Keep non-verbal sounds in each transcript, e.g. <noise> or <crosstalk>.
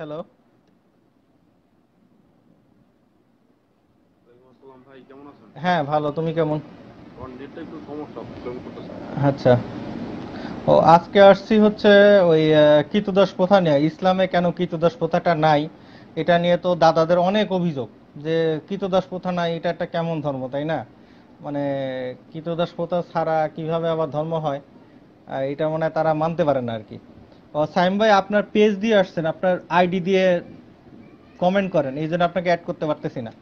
Hello হ্যাঁ ভালো তুমি কেমন আচ্ছা ও আজকে আসছি হচ্ছে ওই কিতুদাস প্রথা নিয়ে ইসলামে কেন কিতুদাস প্রথাটা নাই এটা নিয়ে তো দাদাদের অনেক অভিযোগ যে কিতদাস প্রথা নাই এটা একটা কেমন ধর্ম তাই না মানে কিতদাস প্রথা ছাড়া কিভাবে আবার ধর্ম হয় এটা মনে হয় তারা মানতে পারে না আর কি সাইম ভাই আপনার পেজ দিয়ে আসছেন আপনার আইডি দিয়ে কমেন্ট করেন এই জন্য আপনাকে অ্যাড করতে পারতেছি না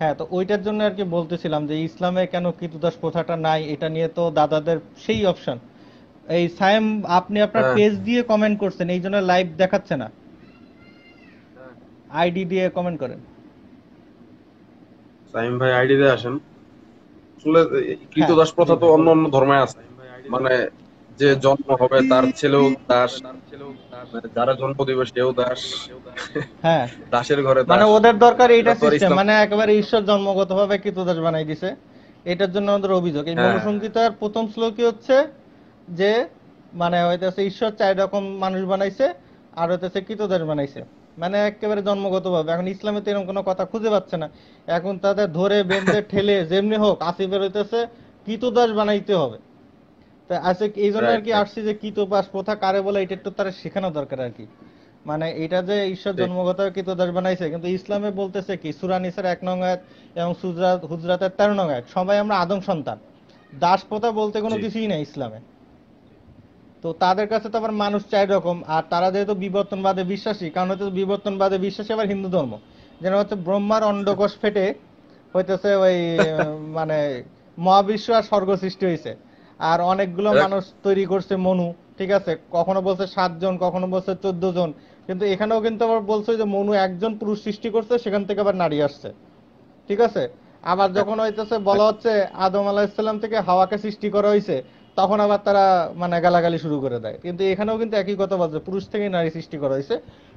হ্যাঁ তো ওইটার জন্য আর কি বলতেছিলাম যে ইসলামে কেন কৃতদাস প্রথাটা নাই এটা নিয়ে তো দাদাদের সেই অপশন এই সাইম আপনি আপনার পেজ হ্যাঁ। দিয়ে কমেন্ট করছেন এই জন্য লাইভ দেখাচ্ছে না আইডি দিয়ে কমেন্ট করেন সাইম ভাই আইডি দিয়ে আসেন আসলে কৃতদাস প্রথা তো অন্য অন্য ধর্মে আছে মানে যে জন্ম হবে তার ছেলেও দাস মানে যারা জন্ম দিবে সেও দাস হ্যাঁ দাসের ঘরে মানে ওদের দরকার এইটা সিস্টেম মানে একেবারে ঈশ্বর জন্মগতভাবে দাস বানাই দিছে এটার জন্য আমাদের অভিযোগ এই হ্যাঁ। মনুসংহিতার প্রথম শ্লোকই হচ্ছে যে মানে হইতেছে ঈশ্বর চার রকম মানুষ বানাইছে আর হয়তো হইতেছে কৃতদাস বানাইছে মানে একেবারে জন্মগত ভাবে এখন ইসলামে তো এরকম কোনো কথা খুঁজে পাচ্ছে না এখন তাদের ধরে বেঁধে ঠেলে যেমনি হোক আসিফের হইতেছে কৃতদাস বানাইতে হবে আচ্ছা এই জন্য আর কি যে প্রথা কারে বলে এটা একটু শেখানো দরকার আর কি মানে এটা যে ঈশ্বর জন্মগত বানাইছে কিন্তু ইসলামে বলতেছে কি সুরানিসের এক নং আয়াত এবং হুজরাতের তেরো নং আয়াত সবাই আমরা আদম সন্তান দাস প্রথা বলতে কোনো কিছুই ইসলামে তো তাদের কাছে তো আবার মানুষ চাই রকম আর তারা যেহেতু বিবর্তনবাদে বিশ্বাসী কারণ হচ্ছে বিবর্তনবাদে বিশ্বাসী আবার হিন্দু ধর্ম যেন হচ্ছে ব্রহ্মার অন্ডকোষ ফেটে হইতেছে ওই <laughs> মানে মহাবিশ্ব আর স্বর্গ সৃষ্টি হয়েছে আর অনেকগুলো মানুষ তৈরি করছে মনু ঠিক আছে কখনো বলছে সাতজন কখনো বলছে চোদ্দ জন কিন্তু এখানেও কিন্তু আবার বলছে যে মনু একজন পুরুষ সৃষ্টি করছে সেখান থেকে আবার নারী আসছে ঠিক আছে আবার যখন হইতেছে বলা হচ্ছে আদম ইসলাম থেকে হাওয়াকে সৃষ্টি করা হয়েছে তখন আবার তারা মানে গালাগালি শুরু করে দেয় কিন্তু এখানেও কিন্তু একই কথা বলছে পুরুষ থেকে নারী সৃষ্টি করা হয়েছে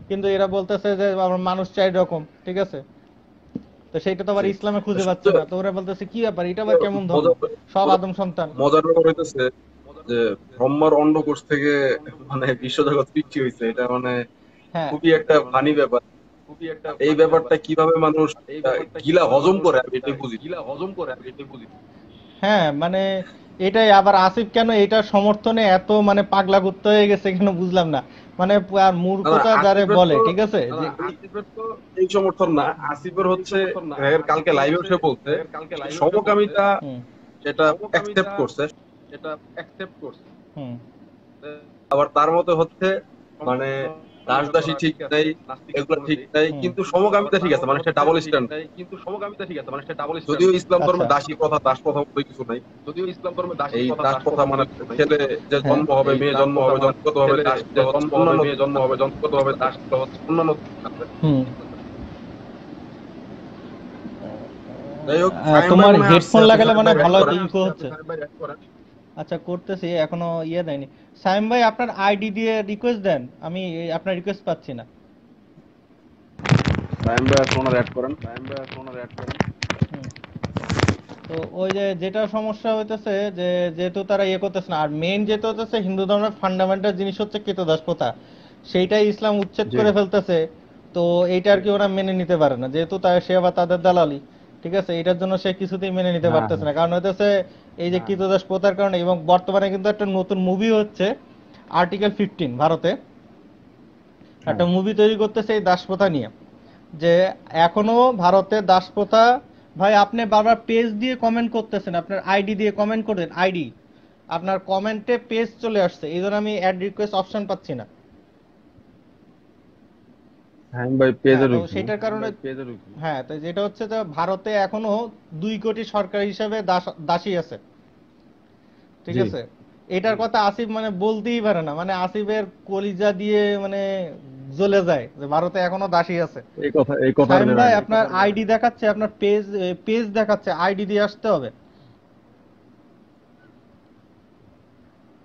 কিন্তু এরা বলতেছে যে আমার মানুষ চাই রকম ঠিক আছে তো সেটা তো আবার ইসলামে খুঁজে পাচ্ছে না তো ওরা বলতেছে কি ব্যাপার এটা আবার কেমন ধর্ম সব আদম সন্তান মজার ব্যাপার হইতেছে যে ব্রহ্মার অন্ডকোষ থেকে মানে বিশ্বজগৎ সৃষ্টি হইছে এটা মানে হ্যাঁ। খুবই একটা ফানি ব্যাপার এই ব্যাপারটা কিভাবে মানুষ গিলা হজম করে আমি বুঝি গিলা হজম করে বুঝি হ্যাঁ মানে এটাই আবার আসিফ কেন এটা সমর্থনে এত মানে পাগলা করতে হয়ে গেছে কেন বুঝলাম না মানে আর মূর্খতা যারে বলে ঠিক আছে এই সমর্থন না আসিফের হচ্ছে কালকে লাইভে উঠে বলতে সমকামিতা সেটা অ্যাকসেপ্ট করছে অ্যাকসেপ্ট করছে আবার তার মতে হচ্ছে মানে দাসদাসী ঠিক নাই এগুলো ঠিক নাই কিন্তু সমকামিতা ঠিক আছে মানে একটা ডাবল কিন্তু সমকামিতা ঠিক আছে মানে একটা আচ্ছা। ডাবল যদিও ইসলাম ধর্মে দাসী কথা দাস কথা কিছু নাই যদিও ইসলাম ধর্মে দাসী কথা দাস কথা মানে ছেলে যে জন্ম হবে হ্যাঁ, মানে মেয়ে জন্ম হবে জন্মগত হবে দাস জন্ম হবে মেয়ে জন্ম হবে জন্মগত হবে দাস অন্যান্য তোমার হেডফোন মানে লাগালে মানে ভালো হচ্ছে আচ্ছা করতেছি এখনো ইয়ে দেয়নি সাইম ভাই আপনার আইডি দিয়ে রিকোয়েস্ট দেন আমি আপনার রিকোয়েস্ট পাচ্ছি না সাইম ভাই ফোন অ্যাড করেন সাইম ভাই ফোন অ্যাড করেন তো ওই যে যেটা সমস্যা হইতেছে যে যেহেতু তারা ইয়ে করতেছে না আর মেইন যেটা হইতেছে হিন্দু ধর্মের ফান্ডামেন্টাল জিনিস হচ্ছে কেতদাস প্রথা সেইটাই ইসলাম উচ্ছেদ করে ফেলতেছে তো এইটা আর কি ওরা মেনে নিতে পারে না যেহেতু তাই সে আবার তাদের দালালি ঠিক আছে এটার জন্য সে কিছুতেই মেনে নিতে হ্যাঁ, পারতেছে না হ্যাঁ। কারণ হইতেছে এই যে কৃতদাস প্রথার কারণে এবং বর্তমানে কিন্তু একটা নতুন মুভি হচ্ছে আর্টিকেল ফিফটিন ভারতে একটা মুভি তৈরি করতেছে এই দাস প্রথা নিয়ে যে এখনো ভারতে দাস প্রথা ভাই আপনি বারবার পেজ দিয়ে কমেন্ট করতেছেন আপনার আইডি দিয়ে কমেন্ট করেন আইডি আপনার কমেন্টে পেজ চলে আসছে এই জন্য আমি অ্যাড রিকোয়েস্ট অপশন পাচ্ছি না হ্যাঁ, হ্যাঁ সেটার হ্যাঁ, কারণে হ্যাঁ তো যেটা হচ্ছে যে ভারতে এখনো দুই কোটি সরকার হিসাবে দাসী আছে ঠিক আছে এটার কথা আসিফ মানে বলতেই পারে না মানে আসিফের কলিজা দিয়ে মানে জ্বলে যায় যে ভারতে এখনো দাসী আছে এই কথা এই কথা আপনার আইডি দেখাচ্ছে আপনার পেজ পেজ দেখাচ্ছে আইডি দিয়ে আসতে হবে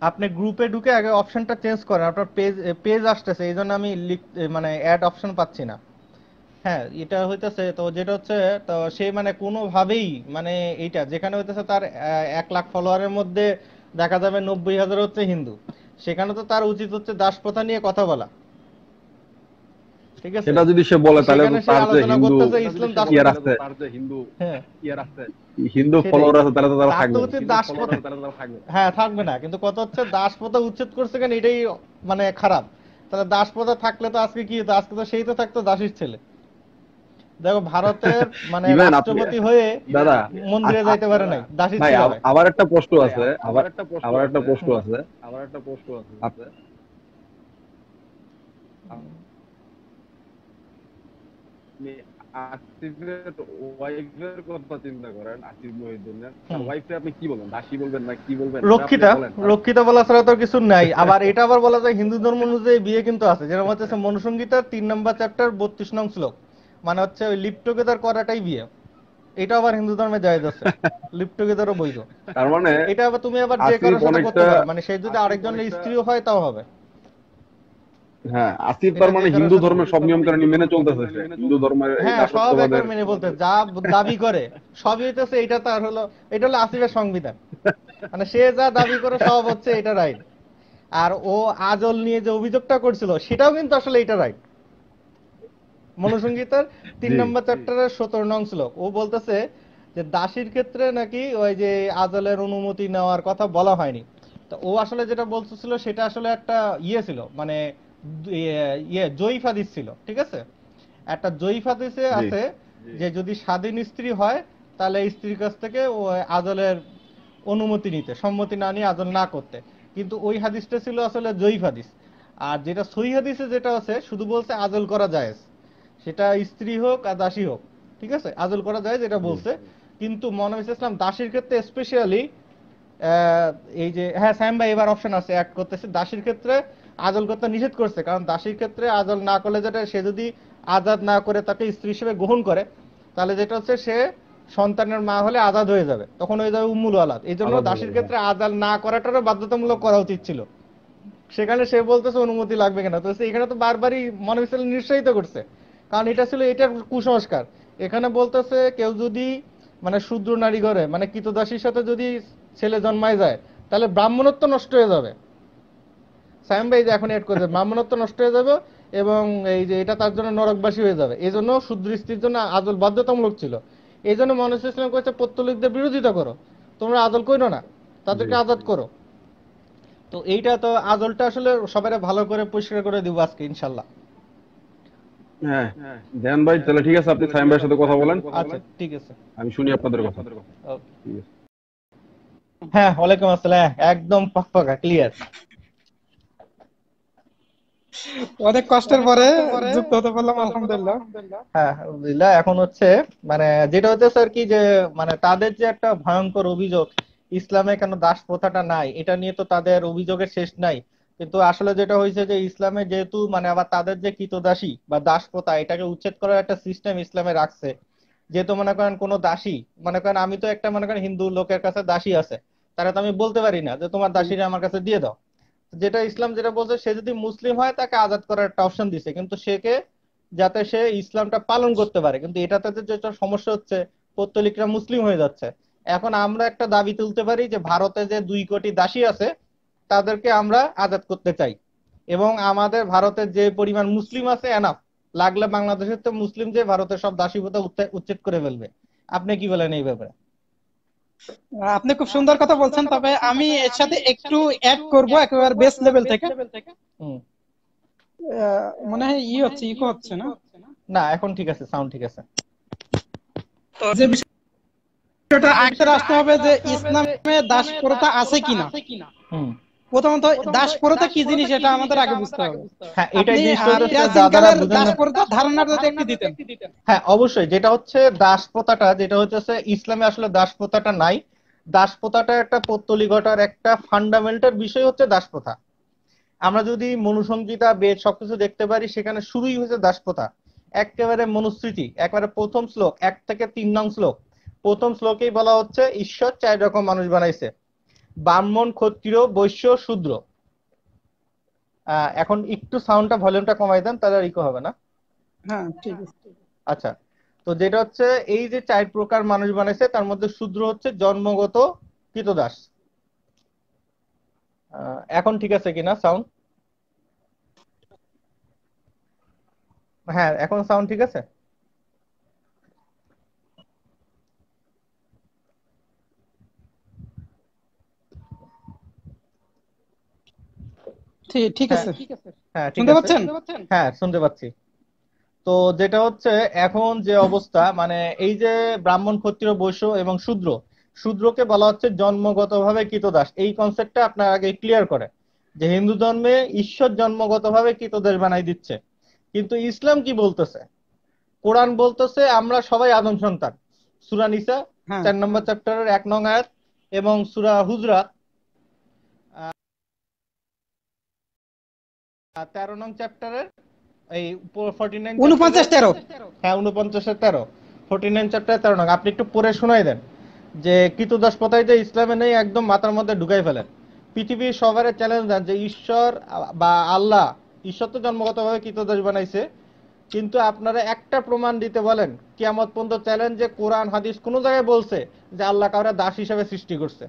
আপনি গ্রুপে ঢুকে আগে অপশনটা চেঞ্জ করেন আপনার পেজ পেজ আসতেছে এই জন্য আমি মানে অ্যাড অপশন পাচ্ছি না হ্যাঁ এটা হইতেছে তো যেটা হচ্ছে তো সে মানে কোনোভাবেই মানে এইটা যেখানে হইতেছে তার এক লাখ ফলোয়ারের মধ্যে দেখা যাবে নব্বই হাজার হচ্ছে হিন্দু সেখানে তো তার উচিত হচ্ছে দাস প্রথা নিয়ে কথা বলা সেটা যদি সে বলে তাহলে তার যে হিন্দু হ্যাঁ। ইয়ার আছে হিন্দু ফলোয়ার আছে তাহলে তো তারা থাকবে হ্যাঁ থাকবে না কিন্তু কথা হচ্ছে দাসপথা উচ্ছেদ করছে কেন এটাই মানে খারাপ তাহলে দাসপথা থাকলে তো আজকে কি হতো আজকে তো সেই তো থাকতো দাসীর ছেলে দেখো ভারতের <laughs> মানে রাষ্ট্রপতি হয়ে দাদা মন্দিরে যাইতে পারে নাই দাসী আবার একটা প্রশ্ন আছে আবার একটা প্রশ্ন আবার একটা প্রশ্ন আছে আবার একটা প্রশ্ন আছে আপনি আসিফের ওয়াইফের কথা চিন্তা করেন আসিফ মহিউদ্দিনের ওয়াইফে আপনি কি বলবেন দাসী বলবেন না কি বলবেন রক্ষিতা রক্ষিতা বলা ছাড়া তো কিছু নাই আবার এটা আবার বলা যায় হিন্দু ধর্ম অনুযায়ী বিয়ে কিন্তু আছে যেরকম হচ্ছে মনুসংগীতা তিন নম্বর চ্যাপ্টার বত্রিশ নং শ্লোক মানে হচ্ছে ওই লিপ টুগেদার করাটাই বিয়ে এটা আবার হিন্দু ধর্মে জায়েজ আছে লিপ টুগেদারও বৈধ তার মানে এটা আবার তুমি আবার যে কারোর সাথে করতে পারো মানে সে যদি আরেকজনের স্ত্রীও হয় তাও হবে হ্যাঁ, মানে হ্যাঁ মানে আর ও আজল নিয়ে যে অভিযোগটা করছিল সেটাও কিন্তু আসলে এটা রাইট মনুসংগীতার তিন নম্বর চ্যাপ্টারের সতেরো নং ছিল ও বলতেছে যে দাসীর ক্ষেত্রে নাকি ওই যে আজলের অনুমতি নেওয়ার কথা বলা হয়নি তো ও আসলে যেটা বলতেছিল সেটা আসলে একটা ইয়ে ছিল মানে ইয়ে, ইয়ে জয়ীফ হাদিস ছিল ঠিক আছে একটা জয়ীফ হাদিসে আছে যে যদি স্বাধীন স্ত্রী হয় তাহলে স্ত্রীর কাছ থেকে ও আজলের অনুমতি নিতে সম্মতি না নিয়ে আজল না করতে কিন্তু ওই হাদিসটা ছিল আসলে জয়ীফ হাদিস আর যেটা সহি হাদিসে যেটা আছে শুধু বলছে আজল করা যায় সেটা স্ত্রী হোক আর দাসী হোক ঠিক আছে আজল করা যায় যেটা বলছে কিন্তু মনাবিস ইসলাম দাসীর ক্ষেত্রে স্পেশালি এই যে হ্যাঁ স্যাম ভাই এবার অপশন আছে এক করতেছে দাসীর ক্ষেত্রে আজল করতে নিষেধ করছে কারণ দাসীর ক্ষেত্রে আজল না করলে যেটা সে যদি আজাদ না করে তাকে স্ত্রী হিসেবে গ্রহণ করে তাহলে যেটা হচ্ছে সে সন্তানের মা হলে আজাদ হয়ে যাবে তখন হয়ে যাবে উম্মুল আলাদ এই জন্য দাসীর ক্ষেত্রে আজাল না করাটারও বাধ্যতামূলক করা উচিত ছিল সেখানে সে বলতেছে অনুমতি লাগবে কেনা তো এখানে তো বারবারই মনে হচ্ছিল নিরুৎসাহিত করছে কারণ এটা ছিল এটার কুসংস্কার এখানে বলতেছে কেউ যদি মানে শূদ্র নারী ঘরে মানে কৃতদাসীর সাথে যদি ছেলে জন্মায় যায় তাহলে ব্রাহ্মণত্ব নষ্ট হয়ে যাবে সায়ম ভাই যে এখন এড করে দেবে মামনত নষ্ট হয়ে যাবে এবং এই যে এটা তার জন্য নরকবাসী হয়ে যাবে এই জন্য সুদৃষ্টির জন্য আদল বাধ্যতামূলক ছিল এই জন্য মানুষ ইসলাম করেছে পত্তলিকদের বিরোধিতা করো তোমরা আদল করো না তাদেরকে আজাদ করো তো এইটা তো আদলটা আসলে সবাই ভালো করে পরিষ্কার করে দিব আজকে ইনশাল্লাহ হ্যাঁ দেন ভাই তাহলে ঠিক আছে আপনি সাইম ভাইয়ের সাথে কথা বলেন আচ্ছা ঠিক আছে আমি শুনি আপনাদের কথা হ্যাঁ ওয়ালাইকুম আসসালাম একদম পাক্কা ক্লিয়ার অনেক কষ্টের পরে যুক্ত হতে পারলাম আলহামদুলিল্লাহ হ্যাঁ, আলহামদুলিল্লাহ এখন হচ্ছে মানে যেটা হচ্ছে কি যে মানে তাদের যে একটা ভয়ঙ্কর অভিযোগ ইসলামে কেন দাস প্রথাটা নাই এটা নিয়ে তো তাদের অভিযোগের শেষ নাই কিন্তু আসলে যেটা হয়েছে যে ইসলামে যেহেতু মানে আবার তাদের যে কৃতদাসী বা দাস প্রথা এটাকে উচ্ছেদ করার একটা সিস্টেম ইসলামে রাখছে যেহেতু মনে করেন কোনো দাসী মনে করেন আমি তো একটা মনে করেন হিন্দু লোকের কাছে দাসী আছে তারা তো আমি বলতে পারি না যে তোমার দাসীরা আমার কাছে দিয়ে দাও যেটা ইসলাম যেটা বলছে সে যদি মুসলিম হয় তাকে আজাদ করার একটা অপশন দিছে কিন্তু সেকে যাতে সে ইসলামটা পালন করতে পারে কিন্তু এটা তাদের যেটা সমস্যা হচ্ছে পত্তলিকরা মুসলিম হয়ে যাচ্ছে এখন আমরা একটা দাবি তুলতে পারি যে ভারতে যে দুই কোটি দাসী আছে তাদেরকে আমরা আজাদ করতে চাই এবং আমাদের ভারতে যে পরিমাণ মুসলিম আছে এনাফ লাগলে বাংলাদেশের তো মুসলিম যে ভারতের সব দাসী প্রথা উচ্ছেদ করে ফেলবে আপনি কি বলেন এই ব্যাপারে আপনি খুব সুন্দর কথা বলছেন তবে আমি এর সাথে একটু অ্যাড করব একেবারে বেস লেভেল থেকে মনে হয় ই হচ্ছে ইকো হচ্ছে না না এখন ঠিক আছে সাউন্ড ঠিক আছে তো যে বিষয়টা আসতে হবে যে ইসলামে দাসপ্রথা আছে কিনা হুম প্রথমত দাসপরতা কি জিনিস এটা আমাদের আগে বুঝতে হবে হ্যাঁ এটাই দাসপরতা ধারণাটা যদি একটু দিতেন হ্যাঁ অবশ্যই যেটা হচ্ছে দাসপ্রথাটা যেটা হচ্ছে ইসলামে আসলে দাসপ্রথাটা নাই দাসপ্রথাটা একটা পত্তলিঘটার একটা ফান্ডামেন্টাল বিষয় হচ্ছে দাসপ্রথা আমরা যদি মনুসংগীতা বেদ সবকিছু দেখতে পারি সেখানে শুরুই হয়েছে দাসপ্রথা একেবারে মনুস্মৃতি একবারে প্রথম শ্লোক এক থেকে তিন নং শ্লোক প্রথম শ্লোকেই বলা হচ্ছে ঈশ্বর চার রকম মানুষ বানাইছে ব্রাহ্মণ ক্ষত্রিয় বৈশ্য শূদ্র এখন একটু সাউন্ডটা ভলিউমটা কমাই দেন তাহলে আর ইকো হবে না হ্যাঁ, আচ্ছা তো যেটা হচ্ছে এই যে চার প্রকার মানুষ বানাইছে তার মধ্যে শূদ্র হচ্ছে জন্মগত কৃতদাস এখন ঠিক আছে কিনা সাউন্ড হ্যাঁ এখন সাউন্ড ঠিক আছে হ্যাঁ, ঠিক আছে হ্যাঁ শুনতে পাচ্ছেন হ্যাঁ শুনতে পাচ্ছি তো যেটা হচ্ছে এখন যে অবস্থা মানে এই যে ব্রাহ্মণ ক্ষত্রিয় বৈশ্য এবং শূদ্র শূদ্রকে বলা হচ্ছে জন্মগতভাবে কৃতদাস এই কনসেপ্টটা আপনার আগে ক্লিয়ার করে যে হিন্দু ধর্মে ঈশ্বর জন্মগতভাবে কৃতদাস বানাই দিচ্ছে কিন্তু ইসলাম কি বলতেছে কোরআন বলতেছে আমরা সবাই আদম সন্তান সুরা নিসা হ্যাঁ। চার নম্বর চ্যাপ্টারের এক নং আয়াত এবং সুরা হুজরা তেরো নং চ্যাপ্টারের এই ফর্টি নাইন উনপঞ্চাশ তেরো হ্যাঁ উনপঞ্চাশের তেরো ফর্টি নাইন চ্যাপ্টার তেরো নং আপনি একটু পড়ে শোনাই দেন যে ইসলামে নেই একদম মাথার মধ্যে ঢুকাই ফেলেন পৃথিবীর সবার চ্যালেঞ্জ দেন যে ঈশ্বর বা আল্লাহ ঈশ্বর তো জন্মগতভাবে কৃতদাস বানাইছে কিন্তু আপনারা একটা প্রমাণ দিতে বলেন কিয়ামত পর্যন্ত চ্যালেঞ্জ যে কোরআন হাদিস কোন জায়গায় বলছে যে আল্লাহ কাউরে দাস হিসাবে সৃষ্টি করছে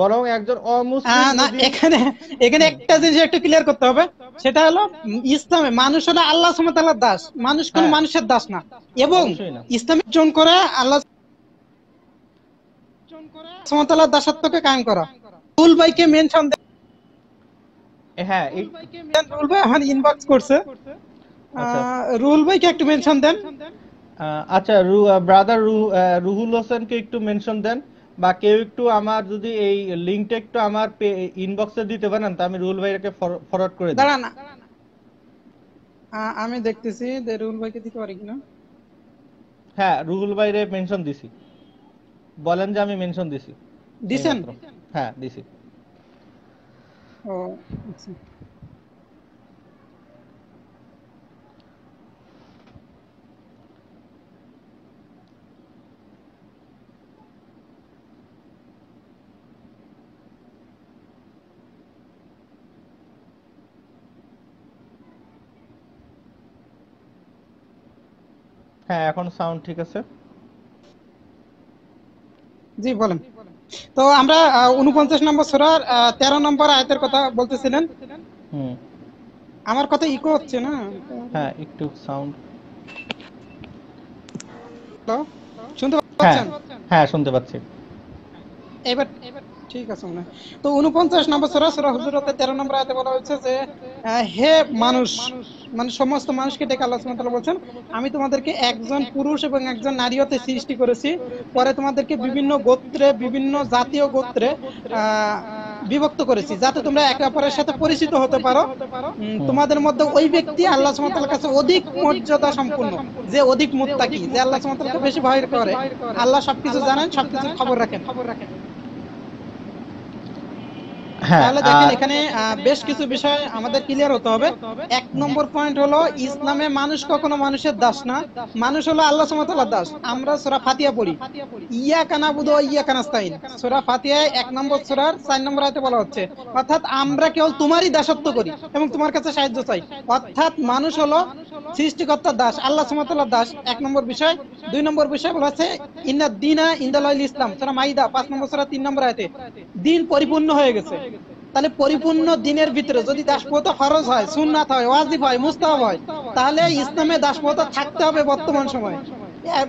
বরং একজন অমুসলিম হ্যাঁ, এখানে এখানে একটা হ্যাঁ। জিনিস একটু ক্লিয়ার করতে হবে সেটা হলো ইসলামে মানুষ হলো আল্লাহ দাস মানুষ কোন হ্যাঁ। মানুষের দাস না এবং জন করে আল্লাহ দাসত্বকে কায়েম করা রুল বাইকে মেনশন হ্যাঁ রুল ভাই এখন ইনবক্স করছে আচ্ছা। রুল ভাইকে একটু মেনশন দেন আচ্ছা ব্রাদার রুহুল হোসেনকে একটু মেনশন দেন বা কেউ একটু আমার যদি এই লিঙ্কটা একটু আমার ইনবক্সে দিতে পারেন তো আমি রুল ভাইকে ফরওয়ার্ড করে দিই দাঁড়া না আমি দেখতেছি যে রুল ভাইকে দিতে পারি কিনা হ্যাঁ রুহুল ভাইরে মেনশন দিছি বলেন যে আমি মেনশন দিছি দিছেন হ্যাঁ দিছি ও আচ্ছা হ্যাঁ এখন সাউন্ড ঠিক আছে জি বলেন তো আমরা উনপঞ্চাশ নম্বর সুরার তেরো নম্বর আয়াতের কথা বলতেছিলেন আমার কথা ইকো হচ্ছে না হ্যাঁ একটু সাউন্ড শুনতে হ্যাঁ, হ্যাঁ, পাচ্ছেন হ্যাঁ শুনতে পাচ্ছি এবার ঠিক আছে মনে তো উনপঞ্চাশ নম্বর সোরা সোরা হুজুরতে তেরো নম্বর আয়তে বলা হয়েছে যে হে মানুষ মানে সমস্ত মানুষকে ডেকে আল্লাহ সুমতলা বলছেন আমি তোমাদেরকে একজন পুরুষ এবং একজন নারী হতে সৃষ্টি করেছি পরে তোমাদেরকে বিভিন্ন গোত্রে বিভিন্ন জাতীয় গোত্রে বিভক্ত করেছি যাতে তোমরা একে অপরের সাথে পরিচিত হতে পারো তোমাদের মধ্যে ওই ব্যক্তি আল্লাহ সুমতাল কাছে অধিক মর্যাদা সম্পূর্ণ যে অধিক মুত্তাকি যে আল্লাহ সুমতালকে বেশি ভয় করে আল্লাহ সবকিছু জানেন সবকিছু খবর রাখেন খবর রাখেন হ্যাঁ, তাহলে দেখেন এখানে বেশ কিছু বিষয় আমাদের ক্লিয়ার হতে হবে এক নম্বর পয়েন্ট হলো ইসলামে মানুষ কখনো মানুষের দাস না মানুষ হলো আল্লাহ সুমতাল্লাহ দাস আমরা সোরা ফাতিয়া পড়ি ইয়া কানাবুদ ইয়া কানাস্তাইন সোরা ফাতিয়ায় এক নম্বর সোরার চার নম্বর হাতে বলা হচ্ছে অর্থাৎ আমরা তোমারই দাসত্ব করি এবং তোমার কাছে সাহায্য চাই অর্থাৎ মানুষ হলো সৃষ্টিকর্তা দাস আল্লাহ সুমতাল্লাহ দাস এক নম্বর বিষয় দুই নম্বর বিষয় বলা হচ্ছে ইন্না দিনা ইন্দাল ইসলাম সোরা মাইদা পাঁচ নম্বর সোরা তিন নম্বর হাতে দিন পরিপূর্ণ হয়ে গেছে তাহলে পরিপূর্ণ দিনের ভিতরে যদি দাসপথ খরচ হয় সুন্নাত হয় ওয়াজিব হয় মুস্তাহ হয় তাহলে ইসলামে দাসপথ থাকতে হবে বর্তমান সময়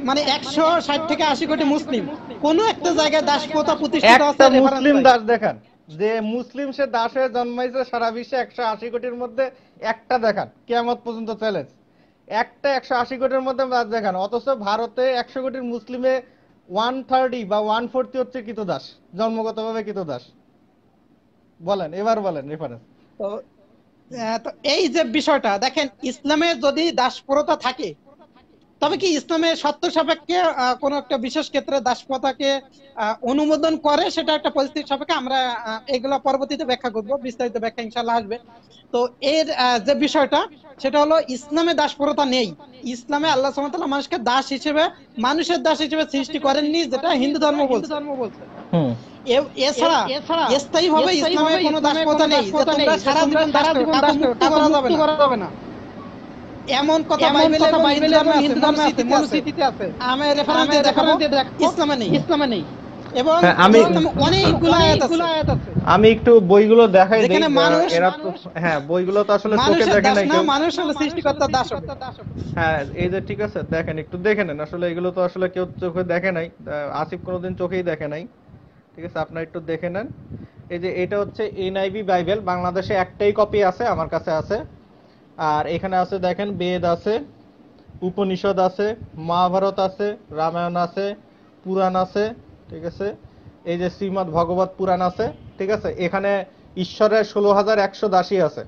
মানে একশো ষাট থেকে আশি কোটি মুসলিম কোন একটা জায়গায় দাসপথ প্রতিষ্ঠিত মুসলিম দাস দেখান যে মুসলিম সে দাসে জন্মাইছে সারা বিশ্বে একশো আশি কোটির মধ্যে একটা দেখান কেমত পর্যন্ত চ্যালেঞ্জ একটা একশো আশি কোটির মধ্যে দাস দেখান অথচ ভারতে একশো কোটির মুসলিমে ওয়ান থার্টি বা ওয়ান ফোর্টি হচ্ছে কৃতদাস জন্মগতভাবে কৃতদাস বলেন এবার বলেন রেফারেন্স তো তো এই যে বিষয়টা দেখেন ইসলামে যদি দাসপ্রথা থাকে তবে কি ইসলামে সত্য সাপেক্ষে কোন একটা বিশেষ ক্ষেত্রে দাসপ্রথাকে অনুমোদন করে সেটা একটা পরিস্থিতি সাপেক্ষে আমরা এগুলো পরবর্তীতে ব্যাখ্যা করব বিস্তারিত ব্যাখ্যা ইনশাআল্লাহ আসবে তো এর যে বিষয়টা সেটা হলো ইসলামে দাসপ্রথা নেই ইসলামে আল্লাহ সুবহানাহু মানুষকে দাস হিসেবে মানুষের দাস হিসেবে সৃষ্টি করেননি যেটা হিন্দু ধর্ম বলছে এমন কথা হিন্দু ধর্মে আছে আছে আমি রেফারেন্স দিয়ে দেখাবো ইসলামে নেই ইসলামে নেই এবং হ্যাঁ, আমি হ্যাঁ, অনেকগুলো আয়াত আছে আমি একটু বইগুলো দেখাই দেই এরা তো হ্যাঁ বইগুলো তো আসলে চোখে দেখে না মানুষ হলো সৃষ্টিকর্তা হ্যাঁ এই যে ঠিক আছে দেখেন একটু দেখে নেন আসলে এগুলো তো আসলে কেউ চোখে দেখে নাই আসিফ কোনোদিন চোখেই দেখে নাই ঠিক আছে আপনারা একটু দেখে নেন এই যে এটা হচ্ছে এনআইভি বাইবেল বাংলাদেশে একটাই কপি আছে আমার কাছে আছে আর এখানে আছে দেখেন বেদ আছে উপনিষদ আছে মহাভারত আছে রামায়ণ আছে পুরাণ আছে ঠিক আছে এই যে শ্রীমৎ ভগবত পুরাণ আছে ঠিক আছে এখানে ঈশ্বরের ষোলো হাজার একশো দাসী আছে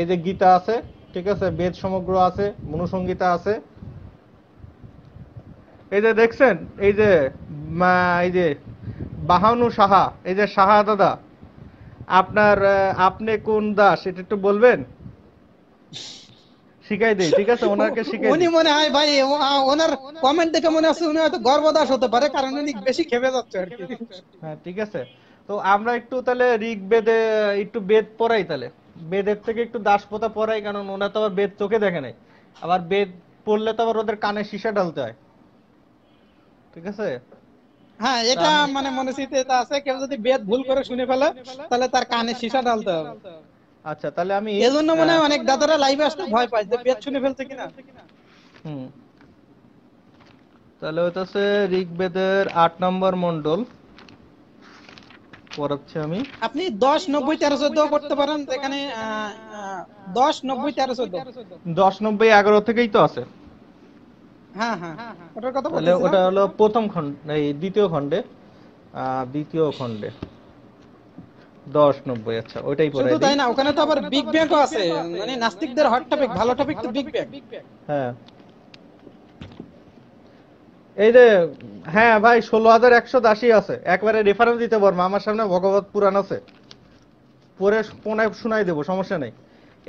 এই যে গীতা আছে ঠিক আছে বেদ সমগ্র আছে মনুসংগীতা আছে এই যে দেখছেন এই যে এই যে বাহানু সাহা এই যে সাহা দাদা আপনার আপনি কোন দাস এটা একটু বলবেন শিখাই দেই ঠিক আছে ওনাকে <laughs> শিখাই উনি মনে হয় ভাই ওনার কমেন্ট দেখে মনে হচ্ছে উনি হয়তো গর্বদাস হতে পারে কারণ উনি বেশি খেপে যাচ্ছে আর কি হ্যাঁ ঠিক আছে তো আমরা একটু তাহলে ঋগ্বেদে একটু বেদ পড়াই তাহলে বেদের থেকে একটু দাস পড়াই কারণ ওনা তো আবার বেদ চোখে দেখে নাই আবার বেদ পড়লে তো আবার ওদের কানে সীসা ঢালতে হয় ঠিক আছে হ্যাঁ এটা মানে মনে স্মৃতি এটা আছে কেউ যদি বেদ ভুল করে শুনে ফেলে তাহলে তার কানে সীসা ঢালতে হবে আচ্ছা তাহলে আমি এজন্য মনে হয় অনেক দাদারা লাইভে আসতে ভয় পায় যে বেদ শুনে ফেলছে কিনা হুম তাহলে ওটা হচ্ছে ঋগ্বেদের 8 নম্বর মণ্ডল পড়াচ্ছি আমি আপনি 10 90 13 14 করতে পারেন এখানে 10 90 13 14 10 90 11 থেকেই তো আছে হ্যাঁ হ্যাঁ।, হ্যাঁ হ্যাঁ ওটার কথা বলতে ওটা হলো প্রথম খন্ড এই দ্বিতীয় খন্ডে দ্বিতীয় খন্ডে দশ নব্বই আচ্ছা ওইটাই শুধু তাই না ওখানে তো আবার বিগ আছে মানে নাস্তিকদের হট টপিক ভালো টপিক তো বিগ হ্যাঁ এই যে হ্যাঁ ভাই ষোলো হাজার একশো দাসী আছে একবারে রেফারেন্স দিতে পারবো আমার সামনে ভগবত পুরাণ আছে পরে পোনায় শোনাই দেবো সমস্যা নেই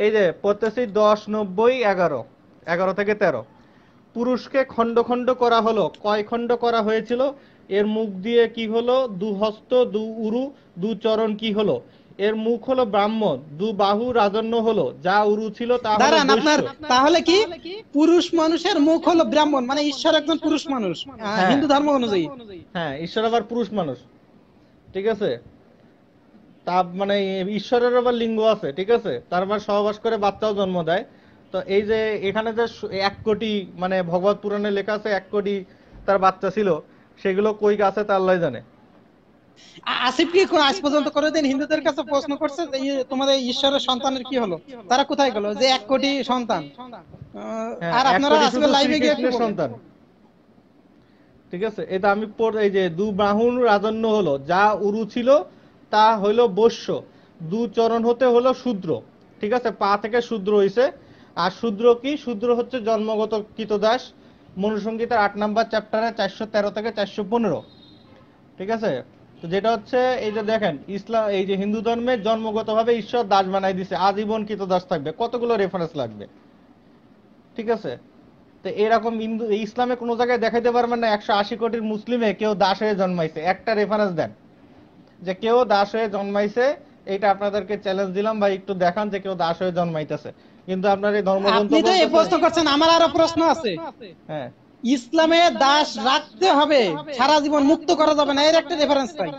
এই যে পড়তেছি দশ নব্বই এগারো এগারো থেকে তেরো পুরুষকে খণ্ড খণ্ড করা হলো কয় খণ্ড করা হয়েছিল এর মুখ দিয়ে কি হলো দু হস্ত দু উরু দু চরণ কি হলো এর মুখ হলো ব্রাহ্মণ দু বাহু রাজন্য হলো যা উরু ছিল তাহলে কি পুরুষ মানুষের মুখ হলো ব্রাহ্মণ মানে ঈশ্বর একজন পুরুষ মানুষ হ্যাঁ। হিন্দু ধর্ম অনুযায়ী হ্যাঁ ঈশ্বর আবার পুরুষ মানুষ ঠিক আছে তা মানে ঈশ্বরের আবার লিঙ্গ আছে ঠিক আছে তার আবার সহবাস করে বাচ্চাও জন্ম দেয় তো এই যে এখানে যে এক কোটি মানে ভগবত পুরাণে লেখা আছে এক কোটি তার বাচ্চা ছিল সেগুলো কই গাছে তার লয় জানে আসিফ কি আজ পর্যন্ত করে হিন্দুদের কাছে প্রশ্ন করছে যে তোমাদের ঈশ্বরের সন্তানের কি হলো তারা কোথায় গেল যে এক কোটি সন্তান হ্যাঁ, আর আপনারা লাইভে গিয়ে সন্তান ঠিক আছে এটা আমি এই যে দু বাহুন রাজন্য হলো যা উরু ছিল তা হইল বৈশ্য দু চরণ হতে হলো শূদ্র ঠিক আছে পা থেকে শূদ্র হইছে আর শূদ্র কি শূদ্র হচ্ছে জন্মগত কৃতদাস মনুসংগীতার আট নাম্বার চ্যাপ্টারে চারশো তেরো থেকে চারশো পনেরো ঠিক আছে তো যেটা হচ্ছে এই যে দেখেন ইসলাম এই যে হিন্দু ধর্মে জন্মগতভাবে ঈশ্বর দাস বানাই দিছে আজীবন কৃতদাস থাকবে কতগুলো রেফারেন্স লাগবে ঠিক আছে তো এরকম হিন্দু ইসলামে কোনো জায়গায় দেখাইতে পারবেন না একশো আশি কোটির মুসলিমে কেউ দাস হয়ে জন্মাইছে একটা রেফারেন্স দেন যে কেউ দাস হয়ে জন্মাইছে এটা আপনাদেরকে চ্যালেঞ্জ দিলাম ভাই একটু দেখান যে কেউ দাস হয়ে জন্মাইতেছে কিন্তু আপনার এই ধর্মগ্রন্থ আপনি তো এই প্রশ্ন করছেন আমার আরো প্রশ্ন আছে হ্যাঁ ইসলামে দাস রাখতে হবে সারা জীবন মুক্ত করা যাবে না এর একটা রেফারেন্স পাই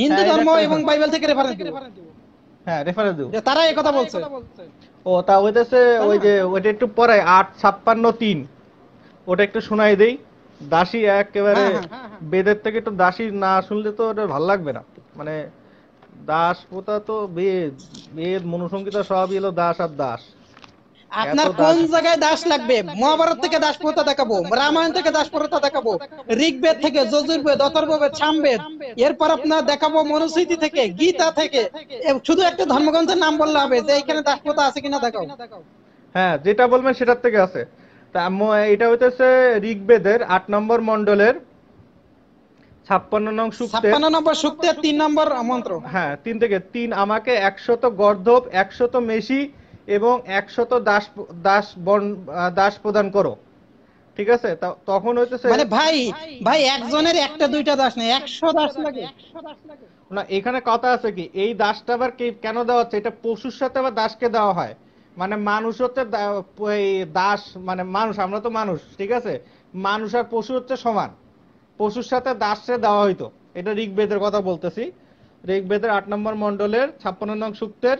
হিন্দু হ্যাঁ, ধর্ম এবং বাইবেল থেকে রেফারেন্স দেব হ্যাঁ রেফারেন্স দেব তারা এই কথা বলছে ও তা হইতাছে ওই যে ওইটা একটু পরে 853 ওটা একটু শোনাই দেই দাসী একেবারে হ্যাঁ, হ্যাঁ, বেদের থেকে একটু দাসী না শুনলে তো ওটা ভালো লাগবে না মানে দাস পোতা তো বেদ বেদ মনুসংহিতা সবই হলো দাস আর দাস আপনার কোন জায়গায় দাস লাগবে মহাভারত থেকে দাস প্রথা দেখাবো রামায়ণ থেকে দাস প্রথা দেখাবো ঋগ্বেদ থেকে যজুর্বেদ অথর্ববেদ সামবেদ এরপর আপনার দেখাবো মনুস্মৃতি থেকে গীতা থেকে শুধু একটা ধর্মগ্রন্থের নাম বললে হবে যে এখানে দাস প্রথা আছে কিনা দেখাও হ্যাঁ যেটা বলবেন সেটার থেকে আছে এটা হইতেছে ঋগ্বেদের আট নম্বর মন্ডলের ছাপ্পান্ন নং সূক্তে নম্বর সূক্তে তিন নম্বর মন্ত্র হ্যাঁ তিন থেকে তিন আমাকে একশত গর্ধব একশত মেশি এবং একশত দাস দাস বন দাস প্রদান করো ঠিক আছে তখন হইতেছে মানে ভাই ভাই একজনের একটা দুইটা দাস না একশো দাস লাগে না এখানে কথা আছে কি এই দাসটা আবার কেন দেওয়া হচ্ছে এটা পশুর সাথে আবার দাসকে দেওয়া হয় মানে মানুষ হচ্ছে দাস মানে মানুষ আমরা তো মানুষ ঠিক আছে মানুষ আর পশু হচ্ছে সমান পশুর সাথে দাসে দেওয়া হইতো এটা ঋগ্বেদের কথা বলতেছি ঋগ্বেদের আট নম্বর মন্ডলের ছাপ্পান্ন নং সূক্তের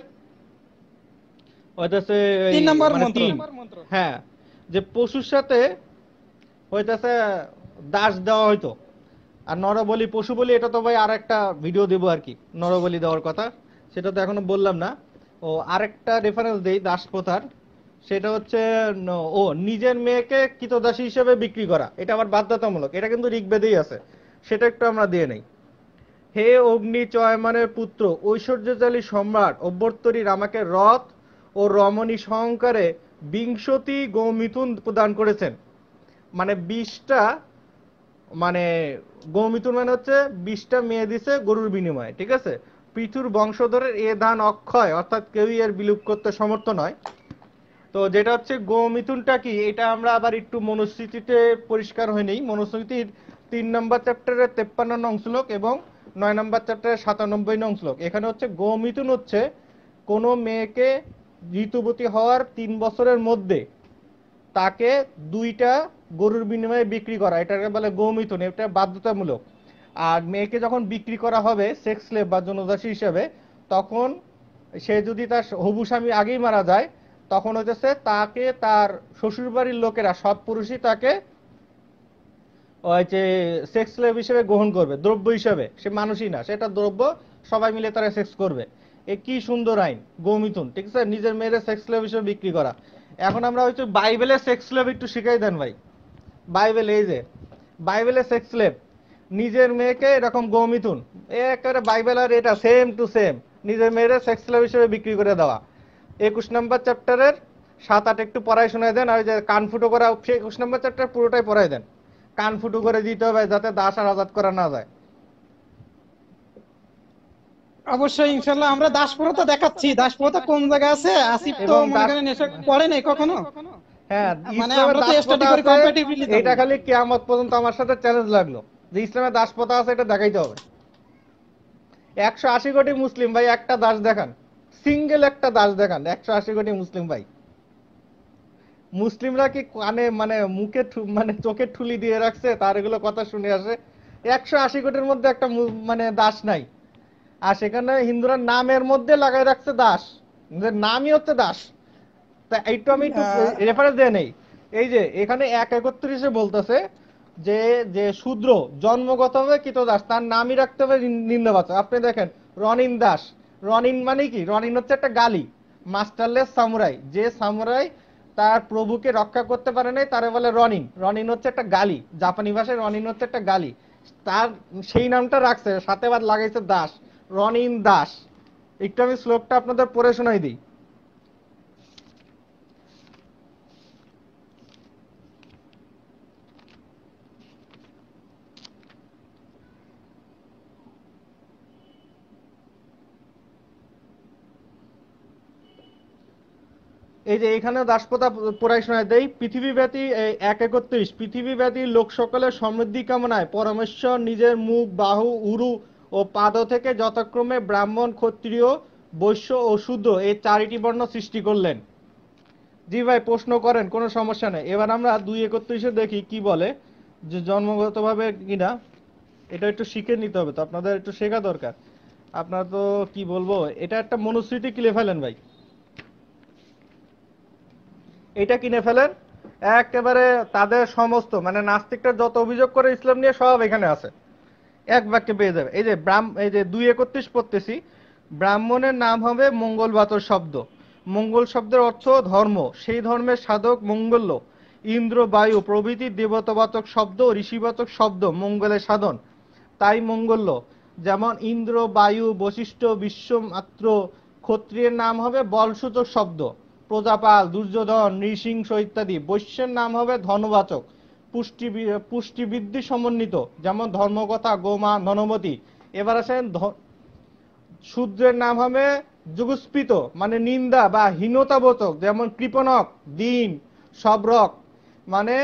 হইতাছে তিন নাম্বার মানে মন্ত্র হ্যাঁ যে পশুর সাথে হইতাছে দাস দেওয়া হইতো আর নরবলি পশু বলি এটা তো ভাই আর একটা ভিডিও দেবো আর কি নরবলি দেওয়ার কথা সেটা তো এখনো বললাম না ও আরেকটা রেফারেন্স দেই দাস প্রথার সেটা হচ্ছে ও নিজের মেয়েকে কিতদাসী হিসেবে বিক্রি করা এটা আবার বাধ্যতামূলক এটা কিন্তু ঋগ্বেদেই আছে সেটা একটু আমরা দিয়ে নেই হে অগ্নি চয়মানের পুত্র ঐশ্বর্যশালী সম্রাট অভ্যর্তরীর আমাকে রথ ও রমণী সহকারে বিংশতি গৌমিথুন প্রদান করেছেন মানে বিশটা মানে গৌমিথুন মানে হচ্ছে বিশটা মেয়ে দিছে গরুর বিনিময়ে ঠিক আছে পৃথুর বংশধরের এ দান অক্ষয় অর্থাৎ কেউই এর বিলুপ করতে সমর্থ নয় তো যেটা হচ্ছে গৌমিথুনটা কি এটা আমরা আবার একটু মনুস্মৃতিতে পরিষ্কার হয়নি মনুস্মৃতির তিন নম্বর চ্যাপ্টারের তেপ্পান্ন নং শ্লোক এবং নয় নম্বর চ্যাপ্টারের সাতানব্বই নং শ্লোক এখানে হচ্ছে গৌমিথুন হচ্ছে কোনো মেয়েকে ঋতুবতী হওয়ার তিন বছরের মধ্যে তাকে দুইটা গরুর বিনিময়ে বিক্রি করা এটাকে বলে গৌমিথুন এটা বাধ্যতামূলক আর মেয়েকে যখন বিক্রি করা হবে সেক্স লেব বা জনদাসী হিসেবে তখন সে যদি তার হবু স্বামী আগেই মারা যায় তখন হচ্ছে তাকে তার শ্বশুরবাড়ির লোকেরা সব পুরুষই তাকে ওই যে সেক্স লেব হিসেবে গ্রহণ করবে দ্রব্য হিসেবে সে মানুষই না সেটা দ্রব্য সবাই মিলে তারা সেক্স করবে এ কি সুন্দর আইন গৌমিথুন ঠিক আছে নিজের মেয়েরে সেক্স স্লেভ হিসেবে বিক্রি করা এখন আমরা হচ্ছে বাইবেলের সেক্স স্লেভ একটু শিখাই দেন ভাই বাইবেল এই যে বাইবেলের সেক্স স্লেভ নিজের মেয়েকে এরকম গৌমিথুন একেবারে বাইবেল আর এটা সেম টু সেম নিজের মেয়েরে সেক্স স্লেভ হিসেবে বিক্রি করে দেওয়া একুশ নম্বর চ্যাপ্টারের সাত আট একটু পড়াই শোনায় দেন আর যে কান ফুটো করা একুশ নম্বর চ্যাপ্টার পুরোটাই পড়াই দেন কান ফুটো করে দিতে হবে যাতে দাস আর আজাদ করা না যায় অবশ্যই ইনশাল্লাহ আমরা দাসপ্রথা দেখাচ্ছি দাসপ্রথা কোন জায়গা আছে আসিফ তো মনে করেন নাই কখনো হ্যাঁ, মানে এটা খালি পর্যন্ত আমার সাথে চ্যালেঞ্জ লাগলো যে আছে এটা দেখাইতে হবে কোটি মুসলিম ভাই একটা দাস দেখান সিঙ্গেল একটা দাস দেখান আশি কোটি মুসলিম ভাই মুসলিমরা কি কানে মানে মুখে মানে চোখে ঠুলি দিয়ে রাখছে তার এগুলো কথা শুনে আসে একশো আশি কোটির মধ্যে একটা মানে দাস নাই আর সেখানে হিন্দুরা নামের মধ্যে লাগাই রাখছে দাস নামই হচ্ছে দাস তা একটু আমি একটু রেফারেন্স হ্যাঁ। দিয়ে নেই এই যে এখানে এক একত্রিশে বলতেছে যে যে শূদ্র জন্মগতভাবে কৃত দাস তার নামই রাখতে হবে নিন্দাবাচক আপনি দেখেন রনিন দাস রনিন মানে কি রনিন হচ্ছে একটা গালি মাস্টারলেস সামুরাই যে সামুরাই তার প্রভুকে রক্ষা করতে পারে নাই তারে বলে রনিন রনিন হচ্ছে একটা গালি জাপানি ভাষায় রনিন হচ্ছে একটা গালি তার সেই নামটা রাখছে সাথে বাদ লাগাইছে দাস রনিন দাস একটু আমি শ্লোকটা আপনাদের পড়ে শোনাই দিই এই যে এখানে দাসপ্রথা পড়াই শোনা দেয় পৃথিবীব্যাপী এক একত্রিশ পৃথিবী পৃথিবীব্যাপী লোক সকলের সমৃদ্ধি কামনায় পরমেশ্বর নিজের মুখ বাহু উরু ও পাদ থেকে যথাক্রমে ব্রাহ্মণ ক্ষত্রিয় বৈশ্য ও শুদ্ধ এই চারিটি বর্ণ সৃষ্টি করলেন জি ভাই প্রশ্ন করেন কোনো সমস্যা নেই এবার আমরা দুই একত্রিশে দেখি কি বলে যে জন্মগতভাবে কিনা এটা একটু শিখে নিতে হবে তো আপনাদের একটু শেখা দরকার আপনার তো কি বলবো এটা একটা মনুস্মৃতি কিনে ফেলেন ভাই এটা কিনে ফেলেন একেবারে তাদের সমস্ত মানে নাস্তিকটা যত অভিযোগ করে ইসলাম নিয়ে সব এখানে আছে এক বাক্যে পেয়ে যাবে এই যে ব্রাহ্ম এই যে দুই একত্রিশ পড়তেছি ব্রাহ্মণের নাম হবে মঙ্গলবাচক শব্দ মঙ্গল শব্দের অর্থ ধর্ম সেই ধর্মের সাধক মঙ্গল্য ইন্দ্র বায়ু প্রভৃতি দেবতাবাচক শব্দ ঋষিবাচক শব্দ মঙ্গলের সাধন তাই মঙ্গল্য যেমন ইন্দ্র বায়ু বিশ্ব বিশ্বমাত্র ক্ষত্রিয়ের নাম হবে বলসূচক শব্দ প্রজাপাল দুর্যোধন নৃসিংহ ইত্যাদি বৈশ্যের নাম হবে ধনবাচক পুষ্টি পুষ্টিবৃদ্ধি সমন্বিত যেমন ধর্মকথা গোমা ধনমতি এবার আসেন শূদ্রের নাম হবে যুগস্পিত মানে নিন্দা বা হীনতাবোচক যেমন কৃপণক দিন সবরক মানে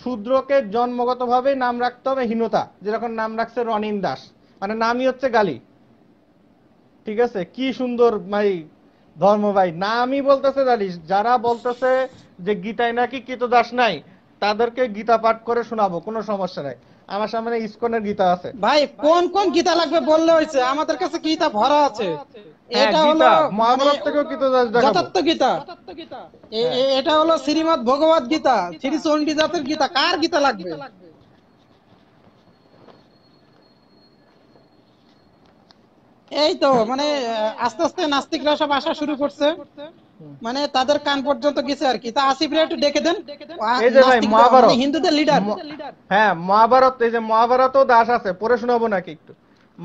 শূদ্রকে জন্মগতভাবে নাম রাখতে হবে হীনতা যেরকম নাম রাখছে রনিন দাস মানে নামই হচ্ছে গালি ঠিক আছে কি সুন্দর ভাই ধর্ম ভাই নামই বলতেছে গালি যারা বলতেছে যে গীতায় নাকি কৃত দাস নাই তাদেরকে গীতা পাঠ করে শোনাবো কোনো সমস্যা নাই আমার সামনে ইস্কনের গীতা আছে ভাই কোন কোন গীতা লাগবে বললে হয়েছে আমাদের কাছে গীতা ভরা আছে এটা হলো মহাভারত গীতা যথার্থ গীতা এটা হলো শ্রীমৎ ভগবত গীতা শ্রী চণ্ডী জাতের গীতা কার গীতা লাগবে এই তো মানে আস্তে আস্তে নাস্তিকরা সব আসা শুরু করছে মানে তাদের কান পর্যন্ত গেছে আর কি তা আসিফ রে একটু ডেকে দেন এই যে ভাই মহাভারত মানে হিন্দুদের লিডার হ্যাঁ মহাভারত এই যে মহাভারতও দাস আছে পড়ে শোনাবো নাকি একটু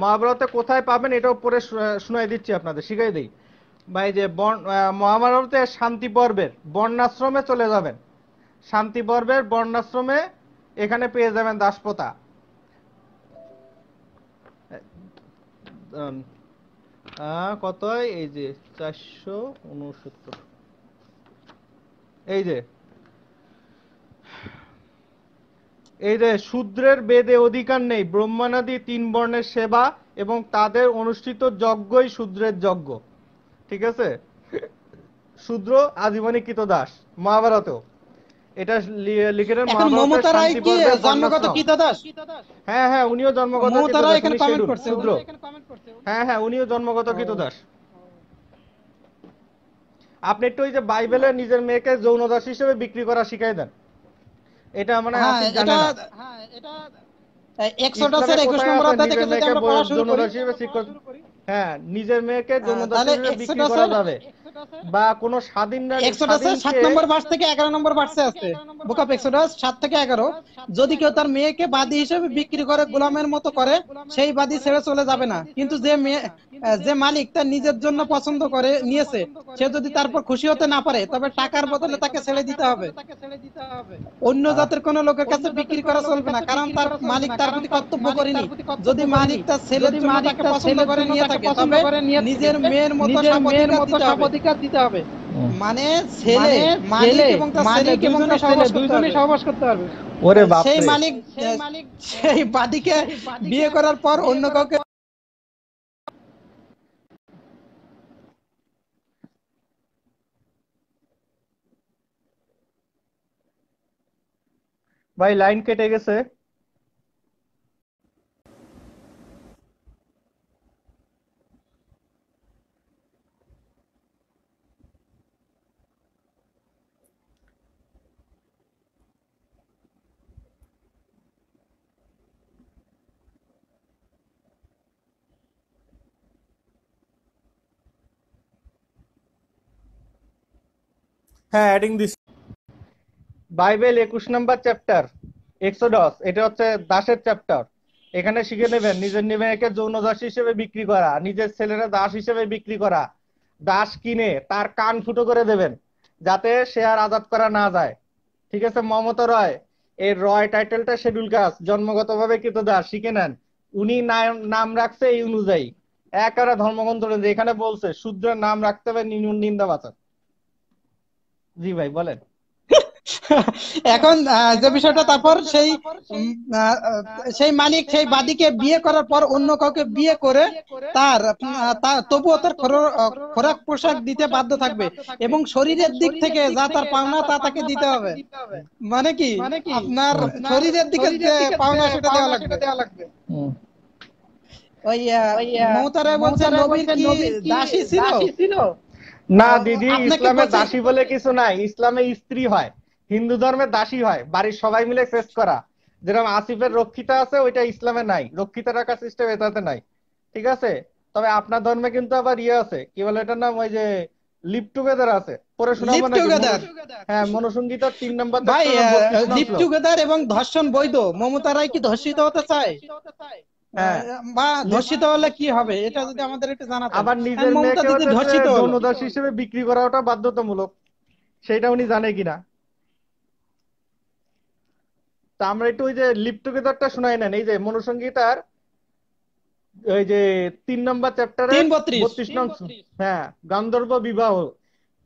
মহাভারতে কোথায় পাবেন এটাও পড়ে শোনাই দিচ্ছি আপনাদের শিখাই দেই ভাই যে মহাভারতে শান্তি পর্বের বর্ণাশ্রমে চলে যাবেন শান্তি পর্বের বর্ণাশ্রমে এখানে পেয়ে যাবেন দাসপোতা কত এই যে চারশো উনসত্তর এই যে এই যে শূদ্রের বেদে অধিকার নেই ব্রহ্মানাদি তিন বর্ণের সেবা এবং তাদের অনুষ্ঠিত যজ্ঞই শূদ্রের যজ্ঞ ঠিক আছে শূদ্র আজীবনী দাস মহাভারতেও এটা মমতা রায় কি জন্মগত দাস হ্যাঁ হ্যাঁ উনিও জন্মগত মমতা রায় এখানে কমেন্ট করছে হ্যাঁ হ্যাঁ উনিও জন্মগত দাস আপনি একটু ওই যে বাইবেলে নিজের মেয়েকে যৌন দাস হিসেবে বিক্রি করা শিখাই দেন এটা মানে হ্যাঁ, এটা হ্যাঁ এটা এক্সোডাসের 21 নম্বর অধ্যায় থেকে যদি আমরা পড়া শুরু করি হ্যাঁ নিজের মেয়েকে হ্যাঁ, যৌন দাস হিসেবে বিক্রি করা যাবে বা কোন স্বাধীন এক্সোডাসে 7 নম্বর ভার্স থেকে 11 নম্বর ভার্সে আছে বুক অফ এক্সোডাস 7 থেকে 11 যদি কেউ তার মেয়েকে বাদী হিসেবে বিক্রি করে গোলামের মতো করে সেই বাদী ছেড়ে চলে যাবে না কিন্তু যে মেয়ে যে মালিক তার নিজের জন্য পছন্দ করে নিয়েছে সে যদি তারপর খুশি হতে না পারে তবে টাকার বদলে তাকে ছেড়ে দিতে হবে অন্য জাতের কোন লোকের কাছে বিক্রি করা চলবে না কারণ তার মালিক তার প্রতি কর্তব্য করেনি যদি মালিক তার ছেলে মালিক করে নিয়ে থাকে তবে নিজের মেয়ের মতো অধিকার দিতে হবে মানে ছেলে মানে মালিক এবং তার মানে ছেলে দুজনেই সহবাস করতে পারবে ওরে বাপ সেই মালিক সেই বাদিকে বিয়ে করার পর অন্য কাউকে भाई लाइन कटे कैसे হ্যাঁ অ্যাডিং দিস বাইবেল একুশ নাম্বার চ্যাপ্টার এক্সোডস এটা হচ্ছে দাসের চ্যাপ্টার এখানে শিখে নেবেন নিজের মেয়েকে যৌন দাস হিসেবে বিক্রি করা নিজের ছেলেরা দাস হিসেবে বিক্রি করা দাস কিনে তার কান ফুটো করে দেবেন যাতে সে আর আজাদ করা না যায় ঠিক আছে মমতা রয় এর রয় টাইটেলটা শেডিউল কাস্ট জন্মগতভাবে দাস শিখে নেন উনি নাম রাখছে এই অনুযায়ী একারা ধর্মগ্রন্থ এখানে বলছে শূদ্রের নাম রাখতে হবে নিন্দা বাচক জি ভাই বলেন এখন যে বিষয়টা তারপর সেই সেই মানিক সেই বাদীকে বিয়ে করার পর অন্য কাউকে বিয়ে করে তার তবুও তার খোরাক পোশাক দিতে বাধ্য থাকবে এবং শরীরের দিক থেকে যা তার পাওনা তা তাকে দিতে হবে মানে কি আপনার শরীরের দিকে যে পাওনা সেটা দেওয়া লাগবে ওই মমতারা বলছে নবীর কি দাসী ছিল না দিদি ইসলামে দাসী বলে কিছু নাই ইসলামে স্ত্রী হয় হিন্দু ধর্মে দাসী হয় বাড়ির সবাই মিলে শেষ করা যেরকম আসিফের রক্ষিতা আছে ওইটা ইসলামে নাই রক্ষিতা রাখার সিস্টেম এটাতে নাই ঠিক আছে তবে আপনার ধর্মে কিন্তু আবার ইয়ে আছে কি বলে এটার নাম ওই যে লিপ টুগেদার আছে পরে হ্যাঁ তিন নম্বর ভাই লিপ টুগেদার এবং ধর্ষণ বৈধ মমতা রায় কি ধর্ষিত হতে চায় হ্যাঁ। ধর্ষিত হলে কি হবে এটা যদি আবার হ্যাঁ, নিজের হিসেবে বিক্রি করাটা বাধ্যতামূলক সেটা উনি জানে কিনা তা আমরা একটু ওই যে লিপ টুগেদারটা শোনাই নেন এই যে মনুসংগীতার ওই যে তিন নম্বর চ্যাপ্টারে বত্রিশ নং হ্যাঁ গান্ধর্ব বিবাহ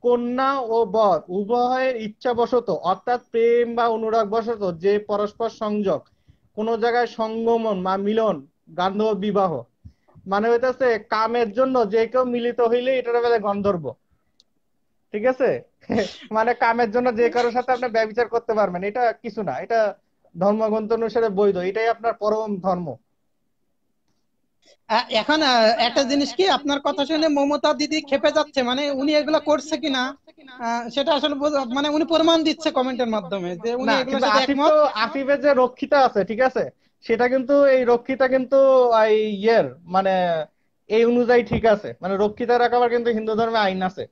কন্যা ও বর উভয়ের ইচ্ছা বশত অর্থাৎ প্রেম বা অনুরাগ বশত যে পরস্পর সংযোগ কোন জায়গায় সঙ্গমন বা মিলন গান্ধর্ব বিবাহ মানে হইতেছে কামের জন্য যে কেউ মিলিত হইলে এটার বেলা গন্ধর্ব ঠিক আছে <laughs> মানে কামের জন্য যে কারোর সাথে আপনি ব্যবচার করতে পারবেন এটা কিছু না এটা ধর্মগ্রন্থ অনুসারে বৈধ এটাই আপনার পরম ধর্ম এখন একটা জিনিস কি আপনার কথা শুনে মমতা দিদি খেপে যাচ্ছে মানে উনি এগুলা করছে কিনা সেটা আসলে মানে উনি প্রমাণ দিচ্ছে কমেন্টের মাধ্যমে যে উনি আসিফে যে রক্ষিতা আছে ঠিক আছে সেটা কিন্তু এই রক্ষিতা কিন্তু এই ইয়ের মানে এই অনুযায়ী ঠিক আছে মানে রক্ষিতা রাখা আবার কিন্তু হিন্দু ধর্মে আইন আছে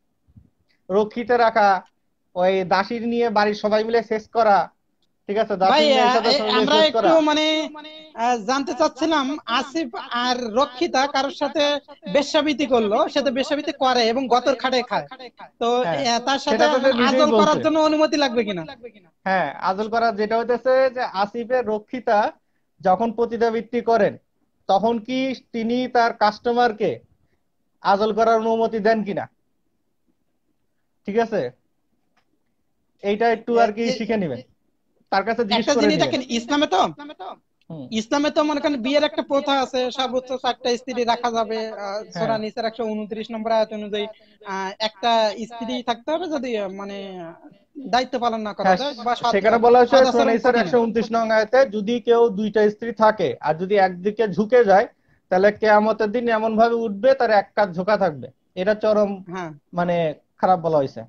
রক্ষিতা রাখা ওই দাসীর নিয়ে বাড়ির সবাই মিলে শেষ করা ঠিক আছে আমরা একটু মানে জানতে চাচ্ছিলাম আসিফ আর রক্ষিতা কারোর সাথে বেশ্যাবৃতি করলো সাথে তো করে এবং গতর খাটে খায় তো হ্যাঁ, তার সাথে আজল করার জন্য অনুমতি লাগবে কিনা হ্যাঁ আজল করা যেটা হইতেছে যে আসিফের রক্ষিতা যখন প্রতিদাবৃত্তি করেন তখন কি তিনি তার কাস্টমারকে আজল করার অনুমতি দেন কিনা ঠিক আছে এইটা একটু আর কি শিখে নেবেন তার কাছে একটা জিনিস দেখেন ইসলামে তো ইসলামে তো মনে করেন বিয়ের একটা প্রথা আছে সর্বোচ্চ চারটা স্ত্রী রাখা যাবে হ্যাঁ। সোরা নিসার একশো উনত্রিশ নম্বর আয়াত অনুযায়ী একটা স্ত্রী থাকতে হবে যদি মানে দায়িত্ব পালন না করা হ্যাঁ, যায় সেখানে বলা হয়েছে সোরা নিসার একশো উনত্রিশ নং আয়াতে যদি কেউ দুইটা স্ত্রী থাকে আর যদি একদিকে ঝুঁকে যায় তাহলে কেয়ামতের দিন এমন ভাবে উঠবে তার এক কাজ ঝোঁকা থাকবে এটা চরম হ্যাঁ। মানে খারাপ বলা হয়েছে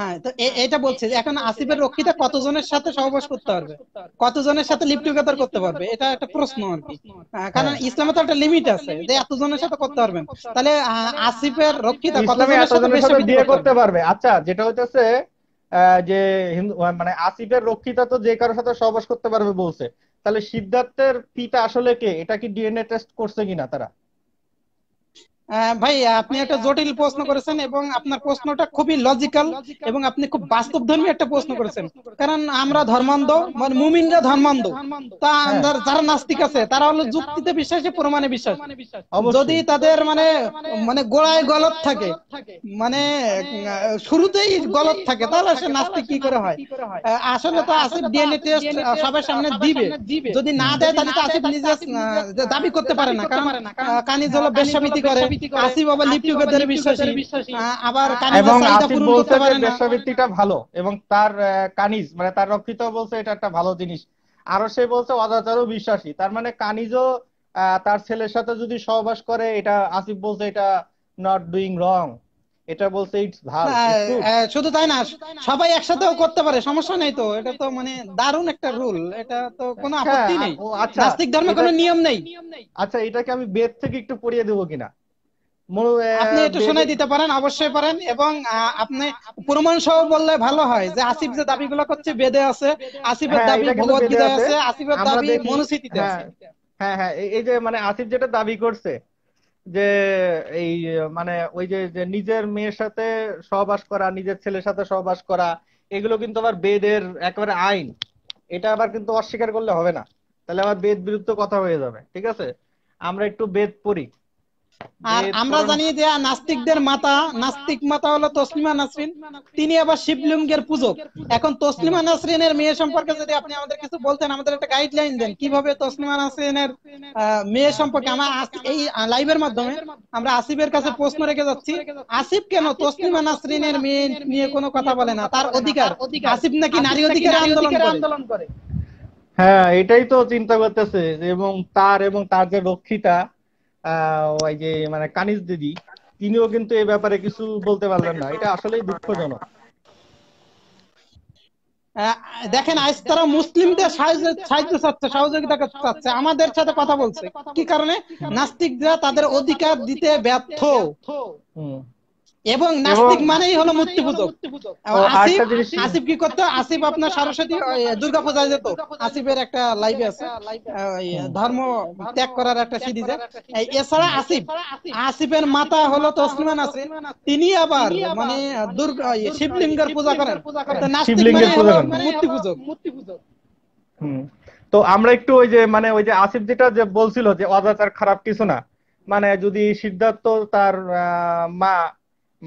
হ্যাঁ, হ্যাঁ, এটা বলছে এখন আসিফের রক্ষিতা কতজনের সাথে সহবাস করতে পারবে কতজনের সাথে করতে পারবে এটা একটা প্রশ্ন আর কি হ্যাঁ, কারণ ইসলামে তো একটা লিমিট আছে যে এতজনের সাথে করতে পারবেন তাহলে আসিফের রক্ষিতা কতজনের সাথে বিয়ে করতে পারবে আচ্ছা যেটা হইতেছে যে হিন্দু মানে আসিফের রক্ষিতা তো যে কারোর সাথে সহবাস করতে পারবে বলছে তাহলে সিদ্ধার্থের পিতা আসলে কে এটা কি ডিএনএ টেস্ট করছে কিনা তারা ভাই আপনি একটা জটিল প্রশ্ন করেছেন এবং আপনার প্রশ্নটা খুবই লজিক্যাল এবং আপনি খুব বাস্তব ধর্মী একটা প্রশ্ন করেছেন কারণ আমরা ধর্মান্ধ মানে মুমিনরা ধর্মান্ধ তা হ্যাঁ। যারা নাস্তিক আছে তারা হলো যুক্তিতে বিশ্বাসী প্রমাণে বিশ্বাস যদি মানে তাদের মানে মানে গোড়ায় গলত থাকে মানে, মানে শুরুতেই গলত থাকে তাহলে সে নাস্তিক কি করে হয় আসলে তো আসিফ ডিএনএ টেস্ট সবার সামনে দিবে যদি না দেয় তাহলে তো আসিফ নিজে দাবি করতে পারে না কারণ কানিজ হলো হ্যাঁ, বেশামিতি করে তার রক্ষিত বলছে এটা একটা ভালো জিনিস আরো সে বলছে অজাচারও বিশ্বাসী তার মানে কানিজও তার ছেলের সাথে যদি সহবাস করে এটা আসিফ বলছে এটা নট ডুইং রং এটা বলছে ইটস ভাল শুধু তাই না সবাই একসাথেও করতে পারে সমস্যা নাই তো এটা তো মানে দারুণ একটা রুল এটা তো কোনো হ্যাঁ, আপত্তি নেই আচ্ছা, নাস্তিক ধর্মে কোনো নিয়ম নেই আচ্ছা এটাকে আমি বেদ থেকে একটু পড়িয়ে দেবো কিনা আপনি একটু দিতে পারেন অবশ্যই পারেন এবং আপনি প্রমাণ সহ বললে ভালো হয় যে আসিফ যে দাবিগুলো করছে বেদে আছে আসিফের হ্যাঁ, দাবি ভগবত গীতায় আছে আসিফের দাবি হ্যাঁ, আছে হ্যাঁ হ্যাঁ এই যে মানে আসিফ যেটা দাবি করছে যে এই মানে ওই যে নিজের মেয়ের সাথে সহবাস করা নিজের ছেলের সাথে সহবাস করা এগুলো কিন্তু আবার বেদের একেবারে আইন এটা আবার কিন্তু অস্বীকার করলে হবে না তাহলে আবার বেদ বিরুদ্ধ কথা হয়ে যাবে ঠিক আছে আমরা একটু বেদ পড়ি আর আমরা নাস্তিকদের মাতা নাস্তিক মাতা হলো তসলিমা নাসরিন তিনি আবার শিবলিঙ্গের পূজক এখন তসলিমা নাসরিনের মেয়ে সম্পর্কে যদি আপনি আমাদের কিছু বলতেন আমাদের একটা গাইডলাইন দেন কিভাবে তসলিমা নাসরিনের মেয়ে সম্পর্কে আমরা এই লাইভের মাধ্যমে আমরা আসিফের কাছে প্রশ্ন রেখে যাচ্ছি আসিফ কেন তসলিমা নাসরিনের মেয়ে নিয়ে কোনো কথা বলে না তার অধিকার আসিফ নাকি নারী অধিকার আন্দোলন করে হ্যাঁ এটাই তো চিন্তা করতেছে এবং তার এবং তার যে রক্ষিতা ওই যে মানে কানিজ দিদি তিনিও কিন্তু এই ব্যাপারে কিছু বলতে পারলেন না এটা আসলেই দুঃখজনক দেখেন আজ তারা মুসলিমদের সাহায্য চাচ্ছে সহযোগিতা চাচ্ছে আমাদের সাথে কথা বলছে কি কারণে নাস্তিকরা তাদের অধিকার দিতে ব্যর্থ এবং নাস্তিক মানেই হলো মূর্তি পূজক আসিফ কি করতো আসিফ আপনার সরস্বতী দুর্গা পূজা যেত আসিফের একটা লাইভ আছে ধর্ম ত্যাগ করার একটা সিরিজে এছাড়া আসিফ আসিফের মাতা হলো তসলিমা নাসরিন তিনি আবার মানে, মানে দুর্গা শিবলিঙ্গের পূজা করেন নাস্তিক মানে হলো মানে মূর্তি পূজক মূর্তি পূজক তো আমরা একটু ওই যে মানে ওই যে আসিফ যেটা যে বলছিল যে অজাচার খারাপ কিছু না মানে যদি সিদ্ধার্থ তার মা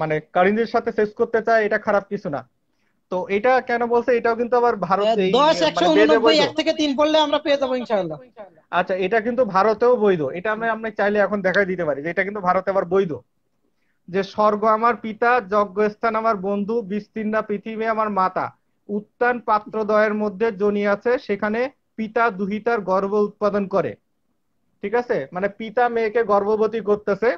মানে কারিনজির সাথে সেক্স করতে চায় এটা খারাপ কিছু না তো এটা কেন বলছে এটাও কিন্তু আবার ভারতে হ্যাঁ, মানে দশ একশো উননব্বই থেকে তিন পড়লে আমরা পেয়ে যাবো ইনশাআল্লাহ আচ্ছা এটা কিন্তু ভারতেও বৈধ এটা আমি আপনি চাইলে এখন দেখাই দিতে পারি যে এটা কিন্তু ভারতে আবার বৈধ যে স্বর্গ আমার পিতা যজ্ঞ স্থান আমার বন্ধু বিস্তীর্ণ পৃথিবী আমার মাতা উত্তান পাত্র দয়ের মধ্যে জনি আছে সেখানে পিতা দুহিতার গর্ভ উৎপাদন করে ঠিক আছে মানে পিতা মেয়েকে গর্ভবতী করতেছে